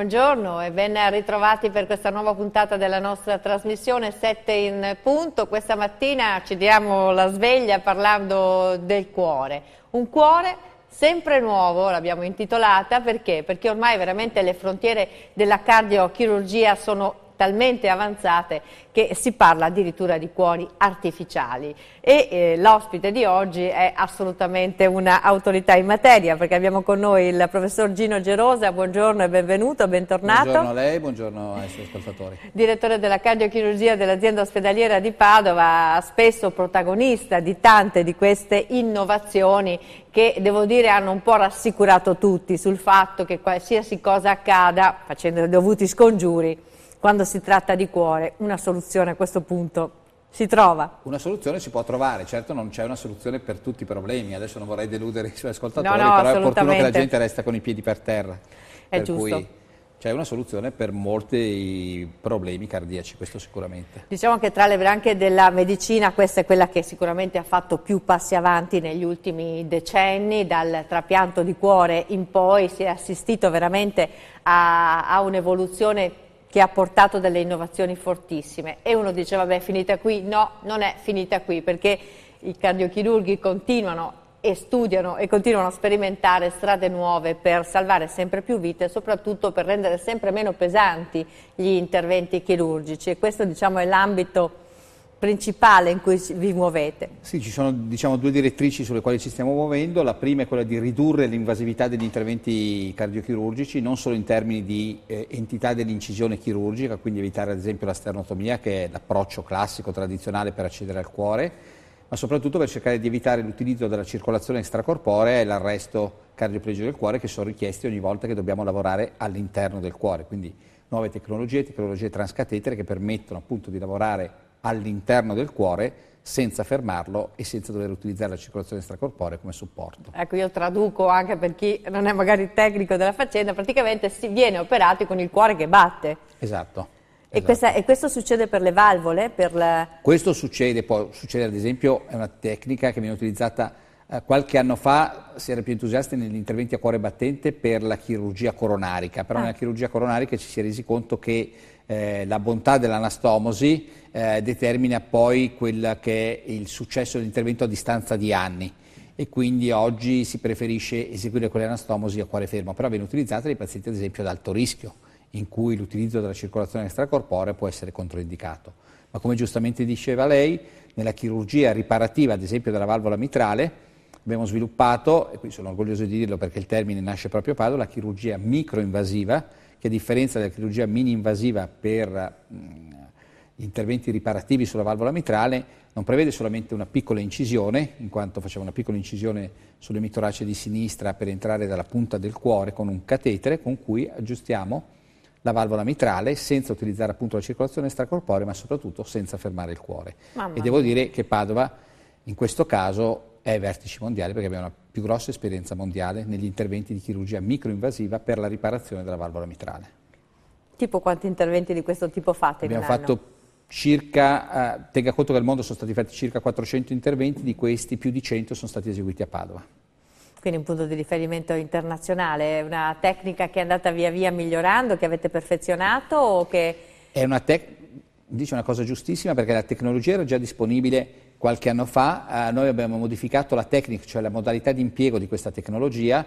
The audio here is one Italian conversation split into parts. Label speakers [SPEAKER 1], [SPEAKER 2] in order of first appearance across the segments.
[SPEAKER 1] Buongiorno e ben ritrovati per questa nuova puntata della nostra trasmissione 7 in punto. Questa mattina ci diamo la sveglia parlando del cuore. Un cuore sempre nuovo, l'abbiamo intitolata, perché? Perché ormai veramente le frontiere della cardiochirurgia sono talmente avanzate che si parla addirittura di cuori artificiali e eh, l'ospite di oggi è assolutamente un'autorità in materia perché abbiamo con noi il professor Gino Gerosa, buongiorno e benvenuto, bentornato. Buongiorno a
[SPEAKER 2] lei, buongiorno ai suoi ascoltatori.
[SPEAKER 1] Direttore della cardiochirurgia dell'azienda ospedaliera di Padova, spesso protagonista di tante di queste innovazioni che devo dire hanno un po' rassicurato tutti sul fatto che qualsiasi cosa accada, facendo i dovuti scongiuri, quando si tratta di cuore una soluzione a questo punto
[SPEAKER 2] si trova. Una soluzione si può trovare, certo non c'è una soluzione per tutti i problemi, adesso non vorrei deludere i suoi ascoltatori, no, no, però è opportuno che la gente resta con i piedi per terra. È per giusto. C'è una soluzione per molti problemi cardiaci, questo sicuramente.
[SPEAKER 1] Diciamo che tra le branche della medicina questa è quella che sicuramente ha fatto più passi avanti negli ultimi decenni, dal trapianto di cuore in poi si è assistito veramente a, a un'evoluzione che ha portato delle innovazioni fortissime e uno dice vabbè è finita qui, no, non è finita qui perché i cardiochirurghi continuano e studiano e continuano a sperimentare strade nuove per salvare sempre più vite e soprattutto per rendere sempre meno pesanti gli interventi chirurgici e questo diciamo, è l'ambito principale in cui vi muovete?
[SPEAKER 2] Sì, ci sono diciamo, due direttrici sulle quali ci stiamo muovendo, la prima è quella di ridurre l'invasività degli interventi cardiochirurgici, non solo in termini di eh, entità dell'incisione chirurgica, quindi evitare ad esempio la sternotomia che è l'approccio classico, tradizionale per accedere al cuore, ma soprattutto per cercare di evitare l'utilizzo della circolazione extracorporea e l'arresto cardioplegico del cuore che sono richiesti ogni volta che dobbiamo lavorare all'interno del cuore, quindi nuove tecnologie, tecnologie transcatetere che permettono appunto di lavorare all'interno del cuore senza fermarlo e senza dover utilizzare la circolazione stracorporea come supporto.
[SPEAKER 1] Ecco, io traduco anche per chi non è magari tecnico della faccenda, praticamente si viene operati con il cuore che batte.
[SPEAKER 2] Esatto. E, esatto. questa,
[SPEAKER 1] e questo succede per le valvole? Per la...
[SPEAKER 2] Questo succede, può succedere ad esempio, è una tecnica che viene utilizzata eh, qualche anno fa, si era più entusiasti negli interventi a cuore battente per la chirurgia coronarica, però ah. nella chirurgia coronarica ci si è resi conto che eh, la bontà dell'anastomosi eh, determina poi quel che è il successo dell'intervento a distanza di anni e quindi oggi si preferisce eseguire con l'anastomosi a cuore fermo, però viene utilizzata nei pazienti ad esempio ad alto rischio, in cui l'utilizzo della circolazione extracorporea può essere controindicato. Ma come giustamente diceva lei, nella chirurgia riparativa, ad esempio della valvola mitrale, abbiamo sviluppato, e qui sono orgoglioso di dirlo perché il termine nasce proprio a Padova, la chirurgia microinvasiva, che a differenza della chirurgia mini-invasiva per mh, interventi riparativi sulla valvola mitrale, non prevede solamente una piccola incisione, in quanto facciamo una piccola incisione sulle sull'emitorace di sinistra per entrare dalla punta del cuore con un catetere con cui aggiustiamo la valvola mitrale senza utilizzare appunto la circolazione extracorporea ma soprattutto senza fermare il cuore. Mamma e devo dire che Padova in questo caso è ai vertici mondiali perché abbiamo la più grossa esperienza mondiale negli interventi di chirurgia microinvasiva per la riparazione della valvola mitrale.
[SPEAKER 1] Tipo quanti interventi di questo tipo fate? Abbiamo fatto
[SPEAKER 2] circa, eh, tenga conto che al mondo sono stati fatti circa 400 interventi, di questi più di 100 sono stati eseguiti a Padova.
[SPEAKER 1] Quindi un punto di riferimento internazionale, è una tecnica che è andata via via migliorando, che avete perfezionato o che...
[SPEAKER 2] È una tecnica, dice una cosa giustissima perché la tecnologia era già disponibile Qualche anno fa eh, noi abbiamo modificato la tecnica, cioè la modalità di impiego di questa tecnologia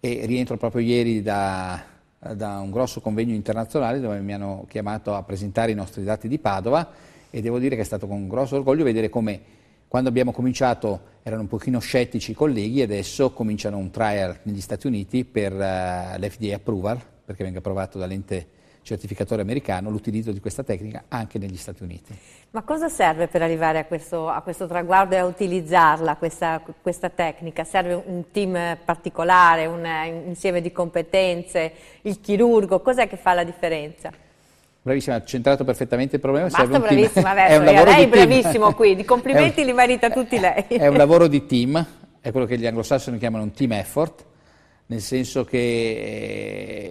[SPEAKER 2] e rientro proprio ieri da, da un grosso convegno internazionale dove mi hanno chiamato a presentare i nostri dati di Padova e devo dire che è stato con grosso orgoglio vedere come quando abbiamo cominciato erano un pochino scettici i colleghi adesso cominciano un trial negli Stati Uniti per uh, eh, l'FDA approval perché venga approvato dall'ente certificatore americano l'utilizzo di questa tecnica anche negli Stati Uniti.
[SPEAKER 1] Ma cosa serve per arrivare a questo, a questo traguardo e a utilizzarla, questa, questa, tecnica? Serve un team particolare, un, eh, insieme di competenze, il chirurgo? Cos'è che fa la differenza?
[SPEAKER 2] Bravissima, ha centrato perfettamente il problema. Basta serve bravissima, adesso, è lei è bravissimo team. qui,
[SPEAKER 1] di complimenti li merita tutti lei. È un
[SPEAKER 2] lavoro di team, è quello che gli anglosassoni chiamano un team effort, nel senso che eh,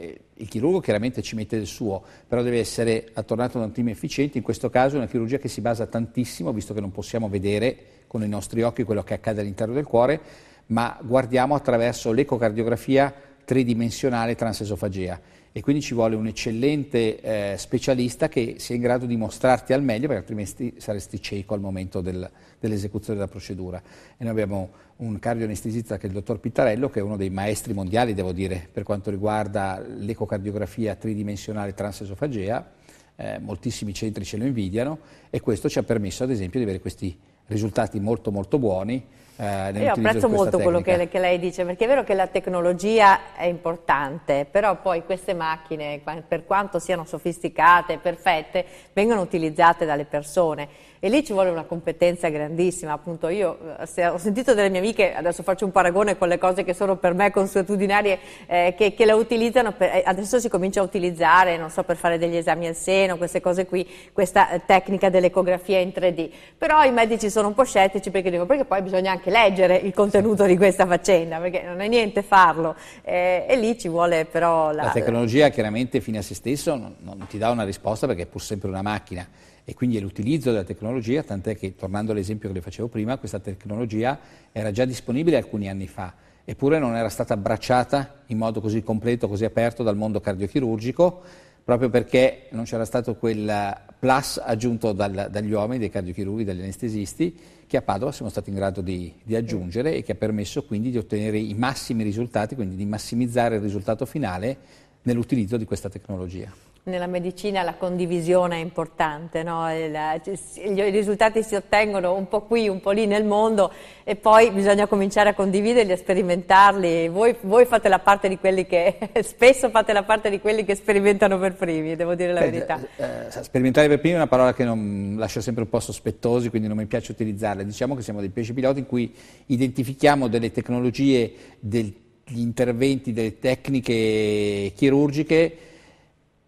[SPEAKER 2] il chirurgo chiaramente ci mette del suo, però deve essere attornato da un team efficiente, in questo caso è una chirurgia che si basa tantissimo, visto che non possiamo vedere con i nostri occhi quello che accade all'interno del cuore, ma guardiamo attraverso l'ecocardiografia tridimensionale transesofagea e quindi ci vuole un eccellente eh, specialista che sia in grado di mostrarti al meglio perché altrimenti saresti cieco al momento del, dell'esecuzione della procedura. E noi abbiamo un cardioanestesista che è il dottor Pittarello che è uno dei maestri mondiali devo dire per quanto riguarda l'ecocardiografia tridimensionale transesofagea, eh, moltissimi centri ce lo invidiano e questo ci ha permesso ad esempio di avere questi risultati molto molto buoni eh, Io apprezzo molto tecnica. quello che,
[SPEAKER 1] che, lei dice, perché è vero che la tecnologia è importante, però poi queste macchine, per quanto siano sofisticate, perfette, vengono utilizzate dalle persone e lì ci vuole una competenza grandissima, appunto io eh, se ho sentito delle mie amiche, adesso faccio un paragone con le cose che sono per me consuetudinarie, eh, che, che, la utilizzano, per, eh, adesso si comincia a utilizzare, non so, per fare degli esami al seno, queste cose qui, questa eh, tecnica dell'ecografia in 3D, però i medici sono un po' scettici perché dicono, perché poi bisogna anche leggere il contenuto di questa faccenda, perché non è niente farlo, eh, e lì ci vuole però la... La
[SPEAKER 2] tecnologia chiaramente fine a se stesso non, non ti dà una risposta perché è pur sempre una macchina, e quindi è l'utilizzo della tecnologia, tant'è che, tornando all'esempio che le facevo prima, questa tecnologia era già disponibile alcuni anni fa, eppure non era stata abbracciata in modo così completo, così aperto dal mondo cardiochirurgico, proprio perché non c'era stato quel plus aggiunto dal, dagli uomini, dai cardiochirurghi, dagli anestesisti, che a Padova siamo stati in grado di, di aggiungere e che ha permesso quindi di ottenere i massimi risultati, quindi di massimizzare il risultato finale nell'utilizzo di questa tecnologia.
[SPEAKER 1] Nella medicina la condivisione è importante, no? i risultati si ottengono un po' qui, un po' lì nel mondo e poi bisogna cominciare a condividerli, a sperimentarli. Voi, voi fate la parte di quelli che, spesso fate la parte di quelli che sperimentano per primi, devo dire la Beh, verità. Eh, eh,
[SPEAKER 2] sperimentare per primi è una parola che non, lascia sempre un po' sospettosi, quindi non mi piace utilizzarla. Diciamo che siamo dei pesci piloti in cui identifichiamo delle tecnologie, degli interventi, delle tecniche chirurgiche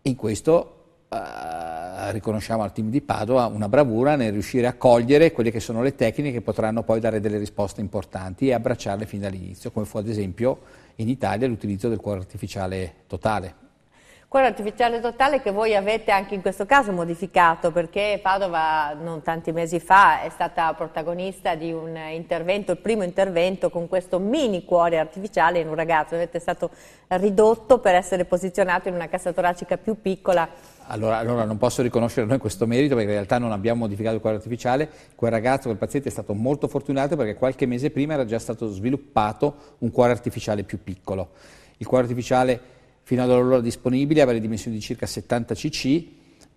[SPEAKER 2] in questo eh, riconosciamo al team di Padova una bravura nel riuscire a cogliere quelle che sono le tecniche che potranno poi dare delle risposte importanti e abbracciarle fin dall'inizio, come fu ad esempio in Italia l'utilizzo del cuore artificiale totale
[SPEAKER 1] quello artificiale totale che voi avete anche in questo caso modificato perché Padova non tanti mesi fa è stata protagonista di un intervento, il primo intervento con questo mini cuore artificiale in un ragazzo, avete stato ridotto per essere posizionato in una cassa toracica più piccola.
[SPEAKER 2] Allora, allora non posso riconoscere noi questo merito perché in realtà non abbiamo modificato il cuore artificiale, quel ragazzo, quel paziente è stato molto fortunato perché qualche mese prima era già stato sviluppato un cuore artificiale più piccolo. Il cuore artificiale fino ad allora disponibile aveva le dimensioni di circa 70 cc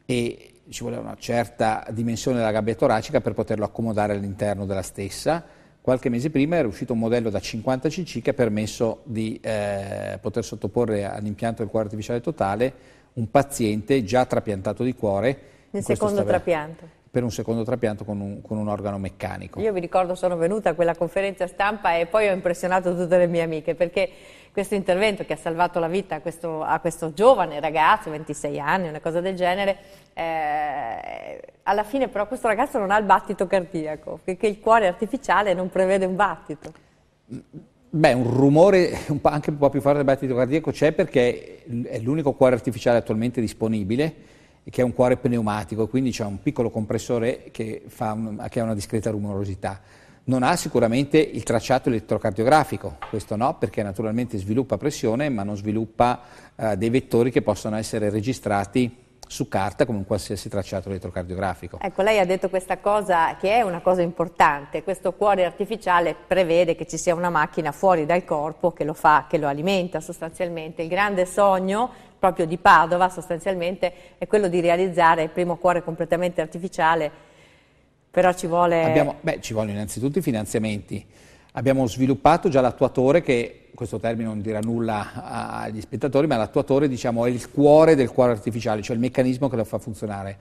[SPEAKER 2] e ci voleva una certa dimensione della gabbia toracica per poterlo accomodare all'interno della stessa. Qualche mese prima era uscito un modello da 50 cc che ha permesso di eh, poter sottoporre all'impianto del cuore artificiale totale un paziente già trapiantato di cuore. Nel secondo stava... trapianto per un secondo trapianto con un, con un, organo meccanico.
[SPEAKER 1] Io mi ricordo sono venuta a quella conferenza stampa e poi ho impressionato tutte le mie amiche perché questo intervento che ha salvato la vita a questo, a questo giovane ragazzo, 26 anni, una cosa del genere, eh, alla fine però questo ragazzo non ha il battito cardiaco, perché il cuore artificiale non prevede un battito.
[SPEAKER 2] Beh, un rumore un anche un po' più forte del battito cardiaco c'è perché è l'unico cuore artificiale attualmente disponibile che è un cuore pneumatico, quindi c'è un piccolo compressore che, un, che ha una discreta rumorosità. Non ha sicuramente il tracciato elettrocardiografico, questo no, perché naturalmente sviluppa pressione, ma non sviluppa eh, dei vettori che possono essere registrati su carta come un qualsiasi tracciato elettrocardiografico.
[SPEAKER 1] Ecco, lei ha detto questa cosa che è una cosa importante, questo cuore artificiale prevede che ci sia una macchina fuori dal corpo che lo fa, che lo alimenta sostanzialmente. Il grande sogno proprio di Padova sostanzialmente è quello di realizzare il primo cuore completamente artificiale, però ci
[SPEAKER 2] vuole... Abbiamo, beh, ci vogliono innanzitutto i finanziamenti. Abbiamo sviluppato già l'attuatore che questo termine non dirà nulla agli spettatori, ma l'attuatore diciamo, è il cuore del cuore artificiale, cioè il meccanismo che lo fa funzionare.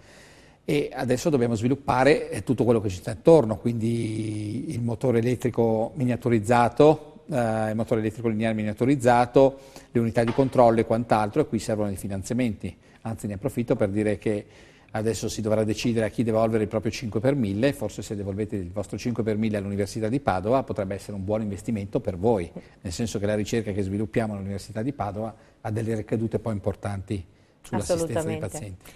[SPEAKER 2] E adesso dobbiamo sviluppare eh, tutto quello che ci sta intorno, quindi il motore elettrico miniaturizzato, eh, il motore elettrico lineare miniaturizzato, le unità di controllo e quant'altro, e qui servono dei finanziamenti. Anzi ne approfitto per dire che adesso si dovrà decidere a chi devolvere il proprio 5 per 1000, forse se devolvete il vostro 5 per 1000 all'Università di Padova potrebbe essere un buon investimento per voi, nel senso che la ricerca che sviluppiamo all'Università di Padova ha delle ricadute poi importanti sull'assistenza dei pazienti.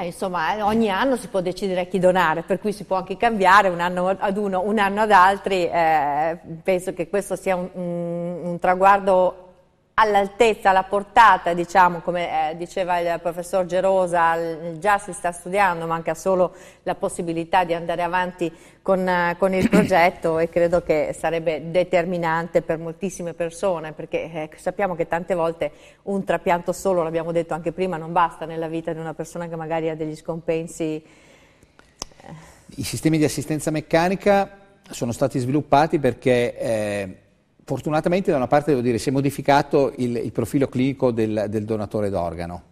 [SPEAKER 1] Eh, insomma, eh, ogni anno si può decidere a chi donare, per cui si può anche cambiare un anno ad uno, un anno ad altri. Eh, penso che questo sia un, un, un traguardo all'altezza, alla portata, diciamo, come eh, diceva il professor Gerosa, già si sta studiando, manca solo la possibilità di andare avanti con, eh, con il progetto e credo che sarebbe determinante per moltissime persone, perché eh, sappiamo che tante volte un trapianto solo, l'abbiamo detto anche prima, non basta nella vita di una persona che magari ha degli scompensi. Eh.
[SPEAKER 2] I sistemi di assistenza meccanica sono stati sviluppati perché eh, fortunatamente da una parte devo dire si è modificato il, il profilo clinico del, del donatore d'organo.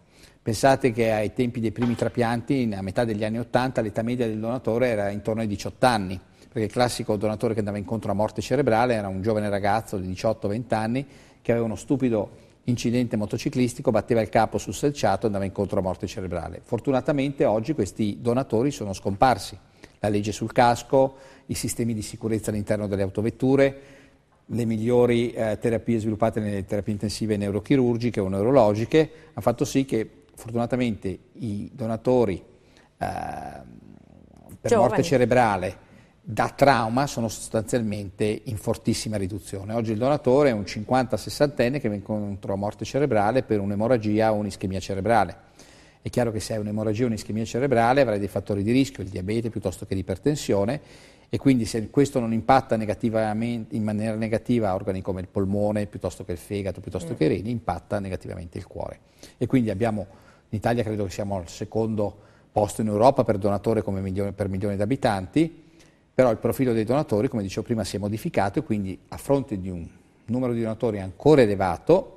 [SPEAKER 2] Pensate che ai tempi dei primi trapianti, a metà degli anni Ottanta, l'età media del donatore era intorno ai 18 anni, perché il classico donatore che andava incontro a morte cerebrale era un giovane ragazzo di 18-20 anni che aveva uno stupido incidente motociclistico, batteva il capo sul selciato e andava incontro a morte cerebrale. Fortunatamente oggi questi donatori sono scomparsi. La legge sul casco, i sistemi di sicurezza all'interno delle autovetture, le migliori eh, terapie sviluppate nelle terapie intensive neurochirurgiche o neurologiche, ha fatto sì che fortunatamente i donatori ehm, per Giovani. morte cerebrale da trauma sono sostanzialmente in fortissima riduzione. Oggi il donatore è un 50-60enne che va incontro a morte cerebrale per un'emorragia o un'ischemia cerebrale. È chiaro che se hai un'emorragia o un'ischemia cerebrale avrai dei fattori di rischio, il diabete piuttosto che l'ipertensione e quindi se questo non impatta negativamente, in maniera negativa organi come il polmone, piuttosto che il fegato, piuttosto mm. che i reni, impatta negativamente il cuore. E quindi abbiamo, in Italia credo che siamo al secondo posto in Europa per donatore milione, per milione di abitanti, però il profilo dei donatori, come dicevo prima, si è modificato e quindi a fronte di un numero di donatori ancora elevato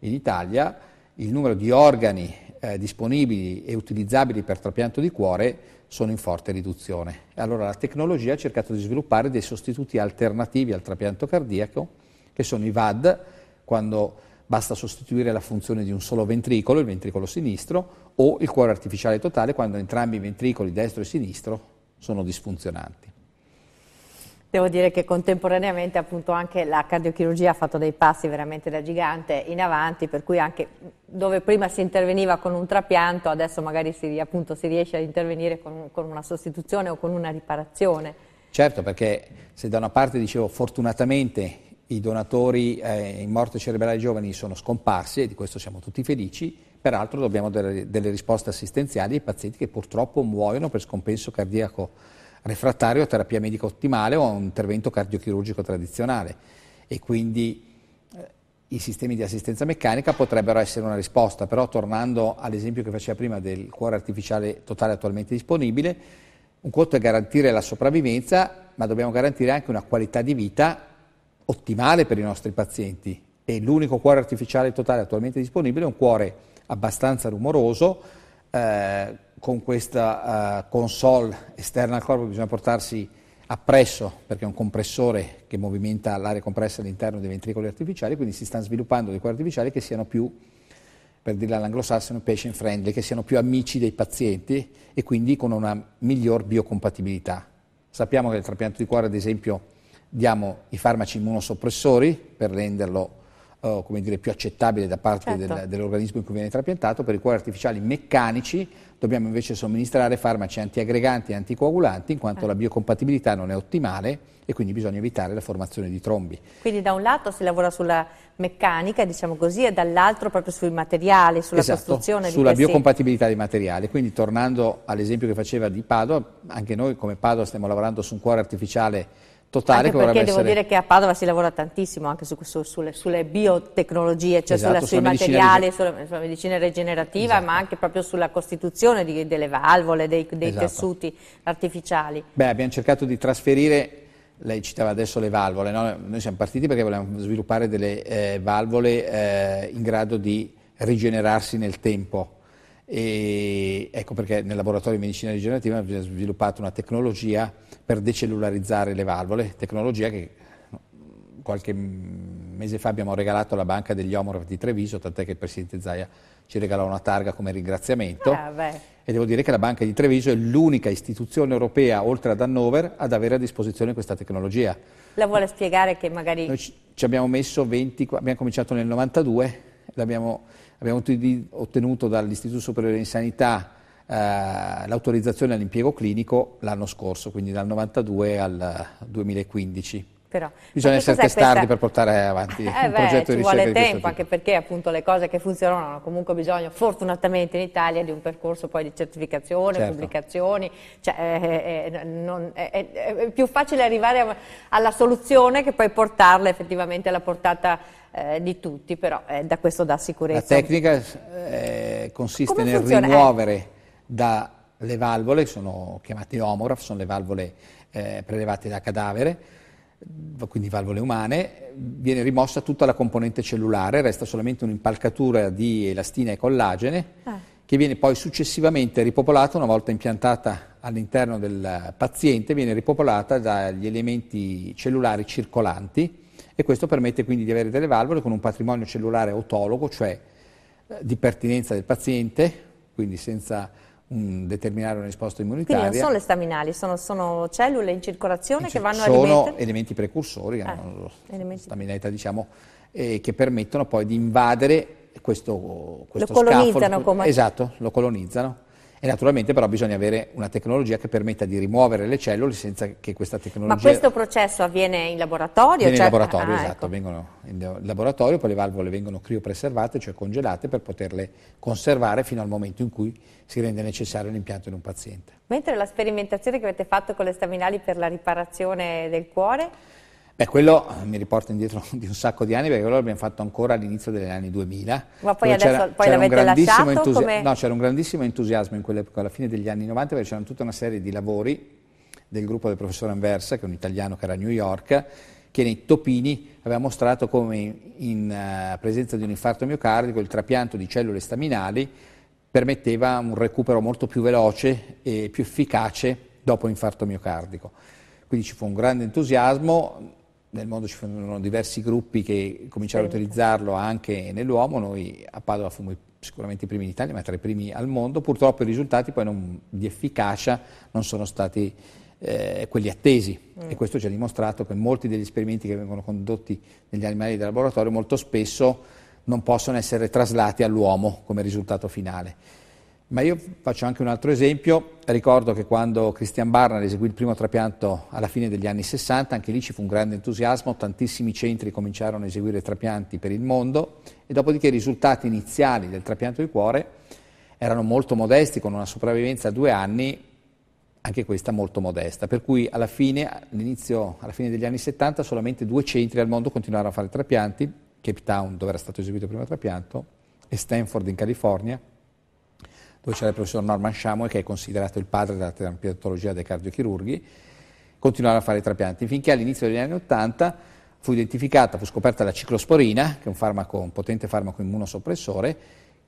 [SPEAKER 2] in Italia, il numero di organi eh, disponibili e utilizzabili per trapianto di cuore sono in forte riduzione. allora la tecnologia ha cercato di sviluppare dei sostituti alternativi al trapianto cardiaco, che sono i VAD, quando basta sostituire la funzione di un solo ventricolo, il ventricolo sinistro, o il cuore artificiale totale, quando entrambi i ventricoli, destro e sinistro, sono disfunzionanti
[SPEAKER 1] devo dire che contemporaneamente appunto anche la cardiochirurgia ha fatto dei passi veramente da gigante in avanti, per cui anche dove prima si interveniva con un trapianto, adesso magari si, appunto, si riesce ad intervenire con, con una sostituzione o con una riparazione.
[SPEAKER 2] Certo, perché se da una parte dicevo fortunatamente i donatori eh, in morte cerebrale giovani sono scomparsi e di questo siamo tutti felici, peraltro dobbiamo delle, delle risposte assistenziali ai pazienti che purtroppo muoiono per scompenso cardiaco refrattario a terapia medica ottimale o a un intervento cardiochirurgico tradizionale e quindi eh, i sistemi di assistenza meccanica potrebbero essere una risposta, però tornando all'esempio che faceva prima del cuore artificiale totale attualmente disponibile, un conto è garantire la sopravvivenza, ma dobbiamo garantire anche una qualità di vita ottimale per i nostri pazienti e l'unico cuore artificiale totale attualmente disponibile è un cuore abbastanza rumoroso, eh, con questa eh, console esterna al corpo bisogna portarsi appresso, perché è un compressore che movimenta l'aria compressa all'interno dei ventricoli artificiali, quindi si stanno sviluppando dei cuori artificiali che siano più, per dirla all'anglosassone, patient friendly, che siano più amici dei pazienti e quindi con una miglior biocompatibilità. Sappiamo che nel trapianto di cuore, ad esempio, diamo i farmaci immunosoppressori per renderlo oh, come dire, più accettabile da parte certo. del, dell'organismo in cui viene trapiantato, per i cuori artificiali meccanici dobbiamo invece somministrare farmaci antiaggreganti e anticoagulanti in quanto eh. la biocompatibilità non è ottimale e quindi bisogna evitare la formazione di trombi.
[SPEAKER 1] Quindi da un lato si lavora sulla meccanica, diciamo così, e dall'altro proprio sui materiali, sulla esatto, costruzione sulla di questi... biocompatibilità
[SPEAKER 2] dei materiali. Quindi tornando all'esempio che faceva di Padova, anche noi come Padova stiamo lavorando su un cuore artificiale totale. Anche perché devo essere... dire
[SPEAKER 1] che a Padova si lavora tantissimo anche su, su, sulle, sulle, biotecnologie, cioè esatto, sulla, sui materiali, medicina... Sulla, sulla, medicina regenerativa, esatto. ma anche proprio sulla costituzione di, delle valvole, dei, dei esatto. tessuti artificiali.
[SPEAKER 2] Beh, abbiamo cercato di trasferire lei citava adesso le valvole, no? noi siamo partiti perché volevamo sviluppare delle eh, valvole eh, in grado di rigenerarsi nel tempo e ecco perché nel laboratorio di medicina rigenerativa abbiamo sviluppato una tecnologia per decellularizzare le valvole, tecnologia che qualche mese fa abbiamo regalato alla banca degli Omor di Treviso, tant'è che il presidente Zaia ci regalò una targa come ringraziamento. Ah, e devo dire che la banca di Treviso è l'unica istituzione europea, oltre ad Hannover, ad avere a disposizione questa tecnologia.
[SPEAKER 1] La vuole spiegare che magari... Noi
[SPEAKER 2] ci abbiamo messo 20, abbiamo cominciato nel 92, l'abbiamo abbiamo ottenuto dall'Istituto Superiore di Sanità eh, l'autorizzazione all'impiego clinico l'anno scorso, quindi dal 92 al 2015.
[SPEAKER 1] Però, Bisogna essere testardi questa... per
[SPEAKER 2] portare avanti eh un beh, progetto di ricerca. Ci vuole tempo,
[SPEAKER 1] anche perché appunto le cose che funzionano hanno comunque bisogno, fortunatamente in Italia, di un percorso poi di certificazione, certo. pubblicazioni. Cioè, eh, eh, eh, è, è, non, è, è, più facile arrivare alla soluzione che poi portarla effettivamente alla portata eh, di tutti, però eh, da questo dà sicurezza. La tecnica
[SPEAKER 2] eh, consiste Come nel funziona? Eh. rimuovere dalle valvole, sono chiamate omoraf, sono le valvole eh, prelevate da cadavere, quindi valvole umane, viene rimossa tutta la componente cellulare, resta solamente un'impalcatura di elastina e collagene ah. che viene poi successivamente ripopolata una volta impiantata all'interno del paziente, viene ripopolata dagli elementi cellulari circolanti e questo permette quindi di avere delle valvole con un patrimonio cellulare autologo, cioè eh, di pertinenza del paziente, quindi senza un determinare una risposta immunitaria. Quindi non sono
[SPEAKER 1] le staminali, sono, sono cellule in circolazione in che vanno a Sono
[SPEAKER 2] elementi precursori, eh, elementi. staminalità diciamo, eh, che permettono poi di invadere questo, questo lo scafolo. Colonizzano come... Esatto, lo colonizzano. E naturalmente però bisogna avere una tecnologia che permetta di rimuovere le cellule senza che questa tecnologia... Ma questo
[SPEAKER 1] processo avviene in laboratorio? cioè... in laboratorio, ah, esatto, ecco.
[SPEAKER 2] vengono in laboratorio, poi le valvole vengono criopreservate, cioè congelate per poterle conservare fino al momento in cui si rende necessario l'impianto in un paziente.
[SPEAKER 1] Mentre la sperimentazione che avete fatto con le staminali per la riparazione del cuore?
[SPEAKER 2] Beh, quello eh, mi riporta indietro di un sacco di anni perché quello l'abbiamo fatto ancora all'inizio degli anni 2000. Ma poi adesso c'era, poi c'era l'avete lasciato? Entusi- come... No, c'era un grandissimo entusiasmo in quell'epoca, alla fine degli anni 90, perché c'erano tutta una serie di lavori del gruppo del professor Anversa, che è un italiano che era a New York, che nei topini aveva mostrato come in eh, presenza di un infarto miocardico il trapianto di cellule staminali permetteva un recupero molto più veloce e più efficace dopo infarto miocardico. Quindi ci fu un grande entusiasmo, nel mondo ci furono diversi gruppi che cominciarono sì. a utilizzarlo anche nell'uomo, noi a Padova fummo sicuramente i primi in Italia, ma tra i primi al mondo, purtroppo i risultati poi non, di efficacia non sono stati eh, quelli attesi mm. e questo ci ha dimostrato che molti degli esperimenti che vengono condotti negli animali da laboratorio molto spesso non possono essere traslati all'uomo come risultato finale. Ma io faccio anche un altro esempio, ricordo che quando Christian Barnard eseguì il primo trapianto alla fine degli anni 60, anche lì ci fu un grande entusiasmo, tantissimi centri cominciarono a eseguire trapianti per il mondo e dopodiché i risultati iniziali del trapianto di cuore erano molto modesti, con una sopravvivenza a due anni, anche questa molto modesta, per cui alla fine, all'inizio, alla fine degli anni 70 solamente due centri al mondo continuarono a fare trapianti, Cape Town dove era stato eseguito il primo trapianto e Stanford in California dove c'era il professor Norman Shamoy che è considerato il padre della trapiantologia dei cardiochirurghi, continuava a fare i trapianti, finché all'inizio degli anni Ottanta fu identificata, fu scoperta la ciclosporina, che è un, farmaco, un potente farmaco immunosoppressore,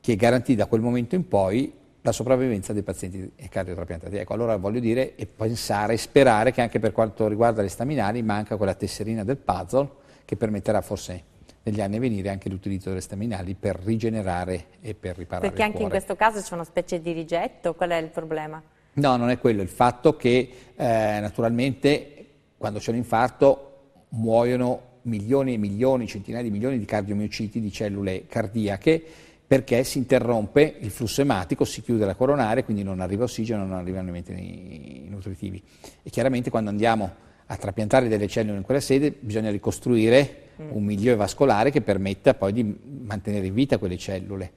[SPEAKER 2] che garantì da quel momento in poi la sopravvivenza dei pazienti cardiotrapiantati. Ecco, allora voglio dire e pensare e sperare che anche per quanto riguarda le staminali manca quella tesserina del puzzle che permetterà forse negli anni a venire anche l'utilizzo delle staminali per rigenerare e per riparare Perché anche in questo
[SPEAKER 1] caso c'è una specie di rigetto, qual è il problema?
[SPEAKER 2] No, non è quello, il fatto che eh, naturalmente quando c'è un infarto muoiono milioni e milioni, centinaia di milioni di cardiomiociti, di cellule cardiache, perché si interrompe il flusso ematico, si chiude la coronaria, quindi non arriva ossigeno, non arrivano i nutritivi. E chiaramente quando andiamo a trapiantare delle cellule in quella sede bisogna ricostruire mm. un milieu vascolare che permetta poi di mantenere in vita quelle cellule.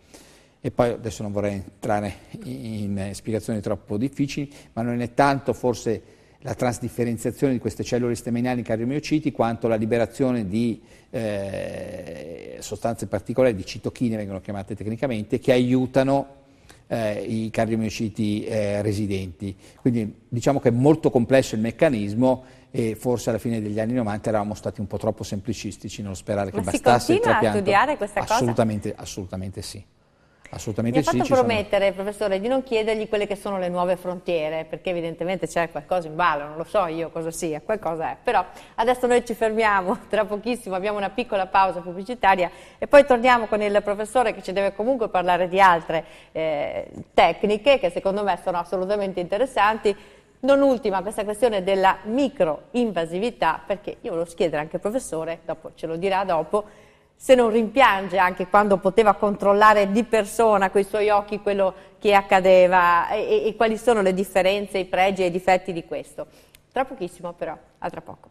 [SPEAKER 2] E poi adesso non vorrei entrare in spiegazioni troppo difficili, ma non è tanto forse la transdifferenziazione di queste cellule staminali in cardiomiociti quanto la liberazione di eh, sostanze particolari, di citochine vengono chiamate tecnicamente, che aiutano eh, i cardiomiociti eh, residenti. Quindi diciamo che è molto complesso il meccanismo e forse alla fine degli anni 90 eravamo stati un po' troppo semplicistici nello sperare Ma che bastasse il trapianto. Ma si continua a studiare questa assolutamente, cosa? Assolutamente sì. Assolutamente sì. Mi ha fatto sì, promettere,
[SPEAKER 1] sono... professore, di non chiedergli quelle che sono le nuove frontiere, perché evidentemente c'è qualcosa in ballo, non lo so io cosa sia, qualcosa è. Però adesso noi ci fermiamo, tra pochissimo abbiamo una piccola pausa pubblicitaria e poi torniamo con il professore che ci deve comunque parlare di altre eh, tecniche che secondo me sono assolutamente interessanti. Non ultima questa questione della microinvasività, perché io volevo chiedere anche al professore, dopo ce lo dirà dopo, se non rimpiange anche quando poteva controllare di persona con i suoi occhi quello che accadeva e, e quali sono le differenze, i pregi e i difetti di questo. Tra pochissimo però, a tra poco.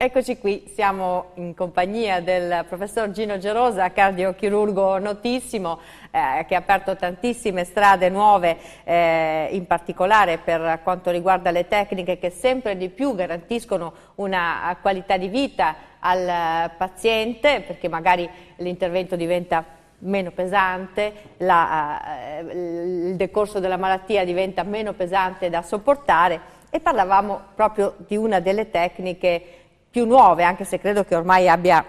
[SPEAKER 1] Eccoci qui, siamo in compagnia del professor Gino Gerosa, cardiochirurgo notissimo, eh, che ha aperto tantissime strade nuove, eh, in particolare per quanto riguarda le tecniche che sempre di più garantiscono una qualità di vita al paziente, perché magari l'intervento diventa meno pesante, la, eh, il decorso della malattia diventa meno pesante da sopportare e parlavamo proprio di una delle tecniche più nuove, anche se credo che ormai abbia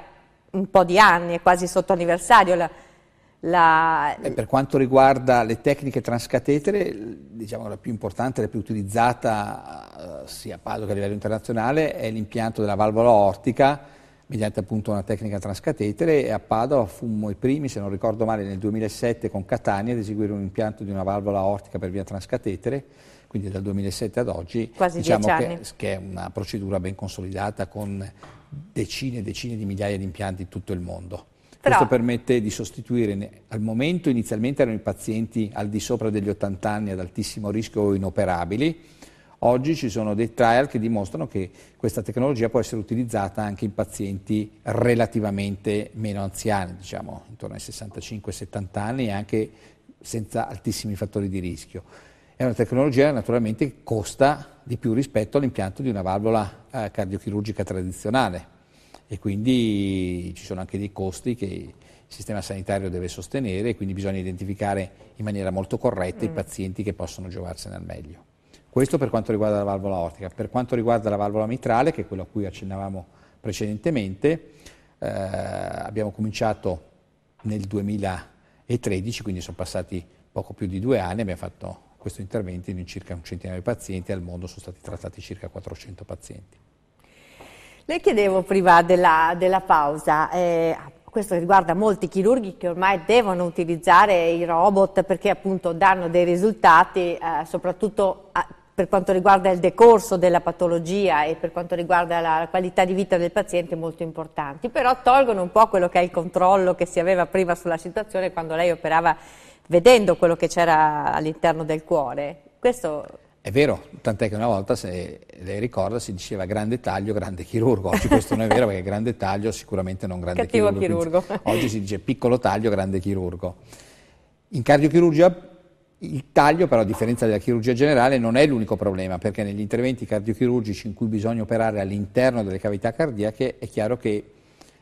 [SPEAKER 1] un po' di anni, è quasi sotto anniversario. La, la...
[SPEAKER 2] Eh, per quanto riguarda le tecniche transcatetere, diciamo la più importante, la più utilizzata eh, sia a Padova che a livello internazionale è l'impianto della valvola ortica mediante appunto una tecnica transcatetere e a Padova fummo i primi, se non ricordo male, nel 2007 con Catania ad eseguire un impianto di una valvola ortica per via transcatetere quindi dal 2007 ad oggi, Quasi diciamo che, che, è una procedura ben consolidata con decine e decine di migliaia di impianti in tutto il mondo. Però... Questo permette di sostituire, al momento inizialmente erano i pazienti al di sopra degli 80 anni ad altissimo rischio o inoperabili, Oggi ci sono dei trial che dimostrano che questa tecnologia può essere utilizzata anche in pazienti relativamente meno anziani, diciamo intorno ai 65-70 anni e anche senza altissimi fattori di rischio. È una tecnologia naturalmente che costa di più rispetto all'impianto di una valvola eh, cardiochirurgica tradizionale e quindi ci sono anche dei costi che il sistema sanitario deve sostenere e quindi bisogna identificare in maniera molto corretta mm. i pazienti che possono giovarsene al meglio. Questo per quanto riguarda la valvola ortica. Per quanto riguarda la valvola mitrale, che è quello a cui accennavamo precedentemente, eh, abbiamo cominciato nel 2013, quindi sono passati poco più di due anni, abbiamo fatto questo intervento in circa un centinaio di pazienti, al mondo sono stati trattati circa 400 pazienti.
[SPEAKER 1] Le chiedevo prima della, della pausa, eh, questo riguarda molti chirurghi che ormai devono utilizzare i robot perché appunto danno dei risultati, eh, soprattutto a, eh, per quanto riguarda il decorso della patologia e per quanto riguarda la qualità di vita del paziente molto importanti, però tolgono un po' quello che è il controllo che si aveva prima sulla situazione quando lei operava vedendo quello che c'era all'interno del cuore. Questo...
[SPEAKER 2] È vero, tant'è che una volta, se lei ricorda, si diceva grande taglio, grande chirurgo. Oggi questo non è vero perché grande taglio sicuramente non grande Cattivo chirurgo. chirurgo. Oggi si dice piccolo taglio, grande chirurgo. In cardiochirurgia il taglio, però, a differenza della chirurgia generale, non è l'unico problema, perché negli interventi cardiochirurgici in cui bisogna operare all'interno delle cavità cardiache è chiaro che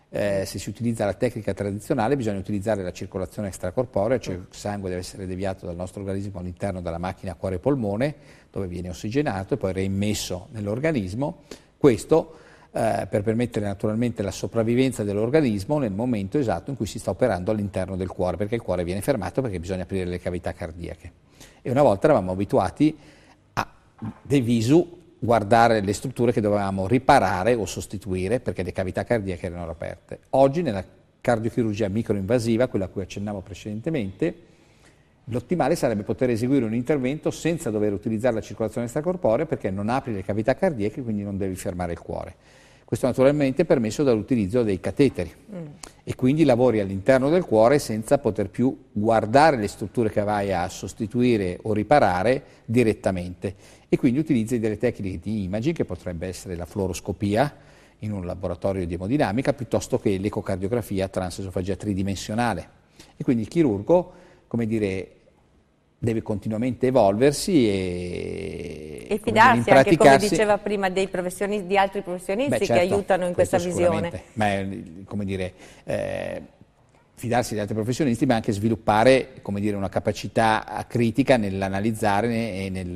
[SPEAKER 2] eh, se si utilizza la tecnica tradizionale bisogna utilizzare la circolazione extracorporea, cioè il sangue deve essere deviato dal nostro organismo all'interno della macchina cuore-polmone, dove viene ossigenato e poi reimmesso nell'organismo. Questo eh, per permettere naturalmente la sopravvivenza dell'organismo nel momento esatto in cui si sta operando all'interno del cuore, perché il cuore viene fermato perché bisogna aprire le cavità cardiache. E una volta eravamo abituati a de visu guardare le strutture che dovevamo riparare o sostituire perché le cavità cardiache erano aperte. Oggi nella cardiochirurgia microinvasiva, quella a cui accennavo precedentemente, l'ottimale sarebbe poter eseguire un intervento senza dover utilizzare la circolazione extracorporea perché non apri le cavità cardiache e quindi non devi fermare il cuore. Questo naturalmente è permesso dall'utilizzo dei cateteri mm. e quindi lavori all'interno del cuore senza poter più guardare le strutture che vai a sostituire o riparare direttamente e quindi utilizzi delle tecniche di imaging che potrebbe essere la fluoroscopia in un laboratorio di emodinamica piuttosto che l'ecocardiografia transesofagia tridimensionale e quindi il chirurgo come dire deve continuamente evolversi e, e fidarsi dire, anche come diceva
[SPEAKER 1] prima dei professionisti, di altri professionisti Beh, certo, che aiutano in questa visione
[SPEAKER 2] ma è, come dire eh, fidarsi di altri professionisti, ma anche sviluppare dire, una capacità critica nell'analizzare e nel,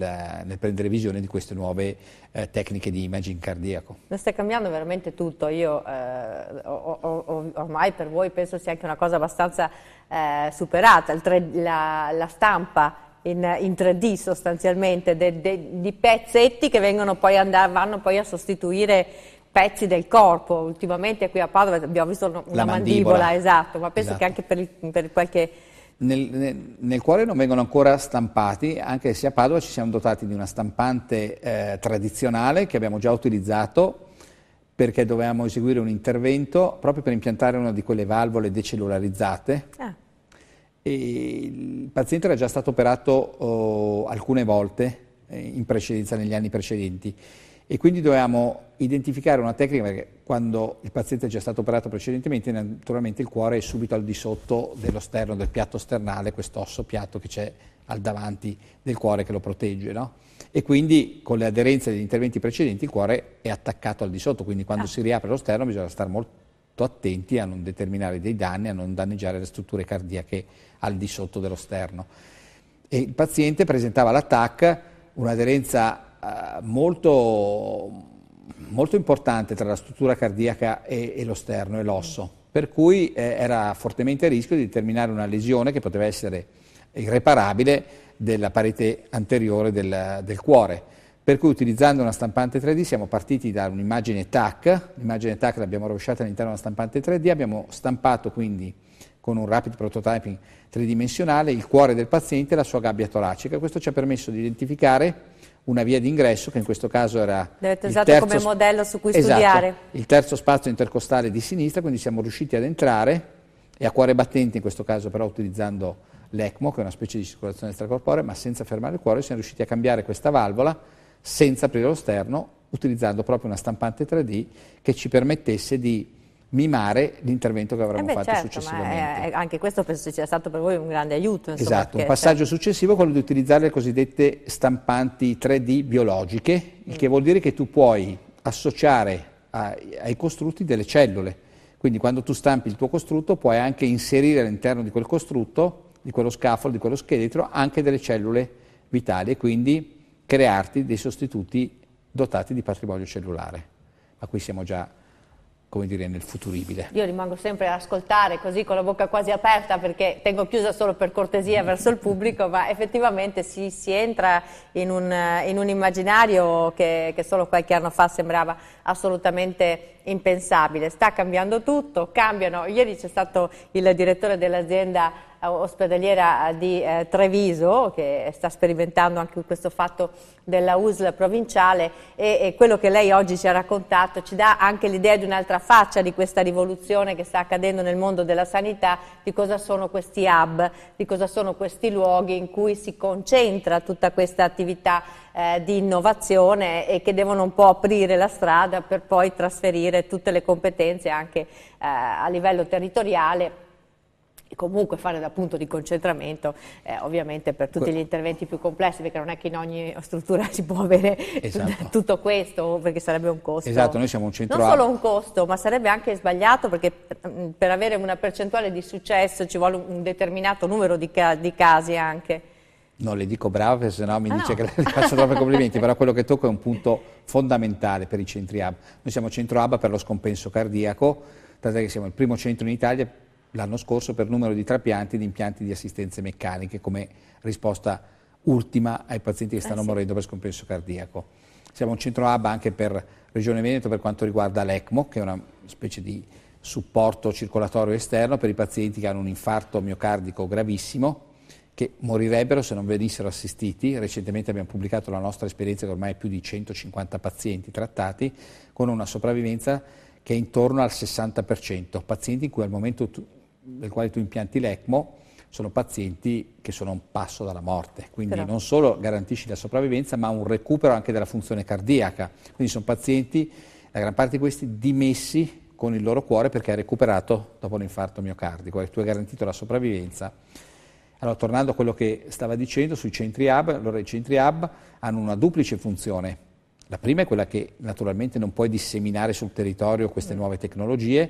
[SPEAKER 2] nel, prendere visione di queste nuove eh, tecniche di imaging cardiaco.
[SPEAKER 1] Sta cambiando veramente tutto, io eh, o, o, ormai per voi penso sia anche una cosa abbastanza eh, superata, tre, la, la, stampa in, in 3D sostanzialmente di pezzetti che poi andare, vanno poi a sostituire pezzi del corpo, ultimamente qui a Padova abbiamo visto una mandibola, mandibola, esatto, ma penso esatto. che anche per, il, per
[SPEAKER 2] qualche... Nel, nel, cuore non vengono ancora stampati, anche se a Padova ci siamo dotati di una stampante eh, tradizionale che abbiamo già utilizzato perché dovevamo eseguire un intervento proprio per impiantare una di quelle valvole decellularizzate. Ah. il paziente era già stato operato oh, alcune volte eh, in precedenza, negli anni precedenti e quindi dovevamo identificare una tecnica perché quando il paziente è già stato operato precedentemente naturalmente il cuore è subito al di sotto dello sterno, del piatto sternale, quest'osso piatto che c'è al davanti del cuore che lo protegge no? e quindi con le aderenze degli interventi precedenti il cuore è attaccato al di sotto quindi quando ah. si riapre lo sterno bisogna stare molto attenti a non determinare dei danni, a non danneggiare le strutture cardiache al di sotto dello sterno e il paziente presentava l'attacco, un'aderenza eh, molto, molto, importante tra la struttura cardiaca e, e lo sterno e l'osso, per cui eh, era fortemente a rischio di determinare una lesione che poteva essere irreparabile della parete anteriore del, del cuore. Per cui utilizzando una stampante 3D siamo partiti da un'immagine TAC, l'immagine TAC l'abbiamo rovesciata all'interno della stampante 3D, abbiamo stampato quindi con un rapid prototyping tridimensionale il cuore del paziente e la sua gabbia toracica. Questo ci ha permesso di identificare una via d'ingresso che in questo caso era il terzo, come modello su cui esatto, studiare. il terzo spazio intercostale di sinistra, quindi siamo riusciti ad entrare e a cuore battente in questo caso però utilizzando l'ECMO, che è una specie di circolazione extracorporea, ma senza fermare il cuore, siamo riusciti a cambiare questa valvola senza aprire lo sterno, utilizzando proprio una stampante 3D che ci permettesse di mimare l'intervento che avremmo eh beh, fatto certo, successivamente.
[SPEAKER 1] È, eh, anche questo penso sia stato per voi un grande aiuto. Insomma, esatto, perché, un passaggio
[SPEAKER 2] certo. successivo è quello di utilizzare le cosiddette stampanti 3D biologiche, mm. il che mm. vuol dire che tu puoi associare a, ai costrutti delle cellule. Quindi quando tu stampi il tuo costrutto puoi anche inserire all'interno di quel costrutto, di quello scafolo, di quello scheletro, anche delle cellule vitali e quindi crearti dei sostituti dotati di patrimonio cellulare. Ma qui siamo già come dire, nel futuribile. Io
[SPEAKER 1] rimango sempre ad ascoltare così con la bocca quasi aperta perché tengo chiusa solo per cortesia verso il pubblico, ma effettivamente si, si entra in un, in un immaginario che, che, solo qualche anno fa sembrava assolutamente impensabile. Sta cambiando tutto, cambiano. Ieri c'è stato il direttore dell'azienda eh, ospedaliera di eh, Treviso che sta sperimentando anche questo fatto della USL provinciale e, e quello che lei oggi ci ha raccontato ci dà anche l'idea di un'altra faccia di questa rivoluzione che sta accadendo nel mondo della sanità, di cosa sono questi hub, di cosa sono questi luoghi in cui si concentra tutta questa attività eh, di innovazione e che devono un po' aprire la strada per poi trasferire tutte le competenze anche eh, a livello territoriale e comunque fare da punto di concentramento eh, ovviamente per tutti gli interventi più complessi perché non è che in ogni struttura si può avere esatto. tutto questo perché sarebbe un costo esatto noi siamo un centro non solo un costo ma sarebbe anche sbagliato perché mm, per avere una percentuale di successo ci vuole un determinato numero di, ca- di casi anche
[SPEAKER 2] non le dico brave, perché sennò mi ah, dice no. che le faccio troppi complimenti, però quello che tocco è un punto fondamentale per i centri ABA. Noi siamo centro ABA per lo scompenso cardiaco, tant'è che siamo il primo centro in Italia l'anno scorso per numero di trapianti di impianti di assistenze meccaniche come risposta ultima ai pazienti che eh, stanno eh sì. morendo per scompenso cardiaco. Siamo un centro ABA anche per Regione Veneto per quanto riguarda l'ECMO, che è una specie di supporto circolatorio esterno per i pazienti che hanno un infarto miocardico gravissimo che morirebbero se non venissero assistiti. Recentemente abbiamo pubblicato la nostra esperienza che ormai è più di 150 pazienti trattati con una sopravvivenza che è intorno al 60%, pazienti in cui al momento tu, nel quale tu impianti l'ECMO sono pazienti che sono un passo dalla morte, quindi Però. non solo garantisci la sopravvivenza ma un recupero anche della funzione cardiaca, quindi sono pazienti, la gran parte di questi dimessi con il loro cuore perché ha recuperato dopo l'infarto miocardico e tu hai garantito la sopravvivenza allora, tornando a quello che stava dicendo sui centri hub, allora i centri hub hanno una duplice funzione. La prima è quella che naturalmente non puoi disseminare sul territorio queste mm. nuove tecnologie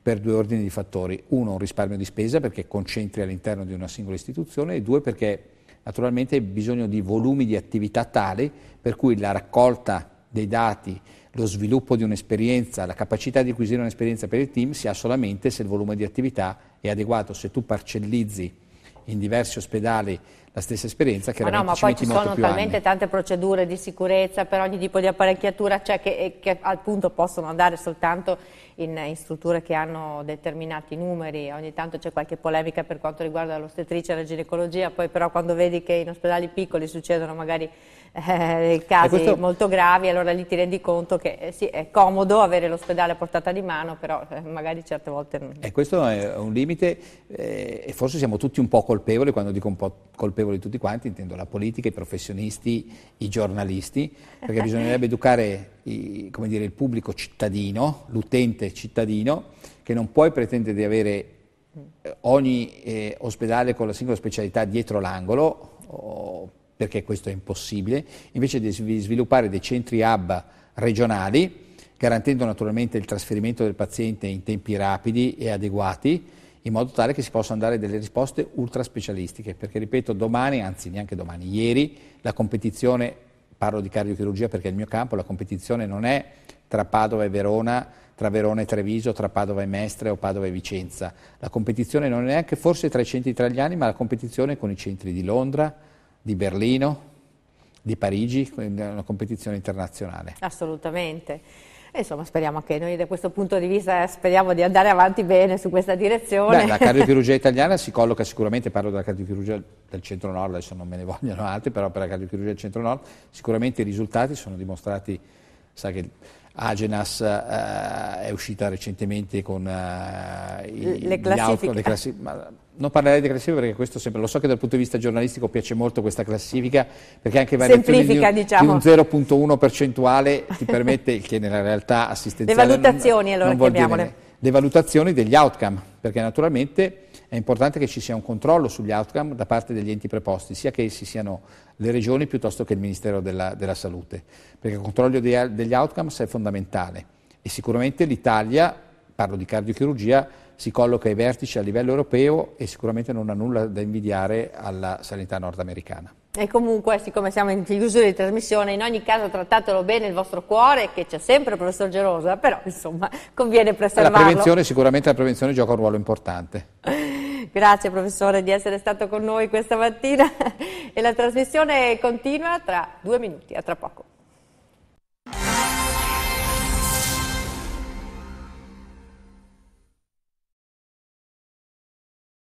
[SPEAKER 2] per due ordini di fattori. Uno, un risparmio di spesa perché concentri all'interno di una singola istituzione e due, perché naturalmente hai bisogno di volumi di attività tali per cui la raccolta dei dati, lo sviluppo di un'esperienza, la capacità di acquisire un'esperienza per il team si ha solamente se il volume di attività è adeguato. Se tu parcellizzi in diversi ospedali la stessa esperienza che era ma no, ma poi ci sono talmente
[SPEAKER 1] anni. tante procedure di sicurezza per ogni tipo di apparecchiatura cioè che, eh, che al punto possono andare soltanto in, in, strutture che hanno determinati numeri ogni tanto c'è qualche polemica per quanto riguarda l'ostetricia e la ginecologia poi però quando vedi che in ospedali piccoli succedono magari eh, casi questo... molto gravi allora lì ti rendi conto che eh, sì è comodo avere l'ospedale a portata di mano però eh, magari certe volte non...
[SPEAKER 2] e questo è un limite eh, e forse siamo tutti un po' colpevoli quando dico un po' colpevoli consapevoli tutti quanti, intendo la politica, i professionisti, i giornalisti, perché eh. bisognerebbe educare i, dire, il pubblico cittadino, l'utente cittadino, che non puoi pretendere di avere eh, ogni eh, ospedale con la singola specialità dietro l'angolo, o, perché questo è impossibile, invece di sviluppare dei centri hub regionali, garantendo naturalmente il trasferimento del paziente in tempi rapidi e adeguati, in modo tale che si possano dare delle risposte ultra specialistiche, perché ripeto, domani, anzi neanche domani, ieri la competizione, parlo di cardiochirurgia perché è il mio campo, la competizione non è tra Padova e Verona, tra Verona e Treviso, tra Padova e Mestre o Padova e Vicenza. La competizione non è neanche forse tra i centri italiani, ma la competizione con i centri di Londra, di Berlino, di Parigi, una competizione internazionale.
[SPEAKER 1] Assolutamente insomma, speriamo che noi da questo punto di vista eh, speriamo di andare avanti bene su questa direzione. Beh, la
[SPEAKER 2] cardiochirurgia italiana si colloca sicuramente, parlo della cardiochirurgia del centro-nord, adesso non me ne vogliono altri, però per la cardiochirurgia del centro-nord sicuramente i risultati sono dimostrati, sa che Agenas eh, è uscita recentemente con eh, i, le classifiche. Le classi- non parlerei di classifica perché questo sempre, lo so che dal punto di vista giornalistico piace molto questa classifica perché anche variazioni di un, diciamo. di un 0.1 percentuale ti permette, che nella realtà assistenziale le valutazioni, non, allora non vuol dire, le valutazioni degli outcome, perché naturalmente è importante che ci sia un controllo sugli outcome da parte degli enti preposti, sia che essi siano le regioni piuttosto che il Ministero della, della Salute, perché il controllo dei, degli outcomes è fondamentale e sicuramente l'Italia, parlo di cardiochirurgia, si colloca ai vertici a livello europeo e sicuramente non ha nulla da invidiare alla sanità nordamericana.
[SPEAKER 1] E comunque, siccome siamo in chiusura di trasmissione, in ogni caso trattatelo bene il vostro cuore, che c'è sempre, professor Gerosa, però insomma conviene preservarlo. La prevenzione,
[SPEAKER 2] sicuramente la prevenzione gioca un ruolo importante.
[SPEAKER 1] Grazie professore di essere stato con noi questa mattina e la trasmissione continua tra due minuti, a tra poco.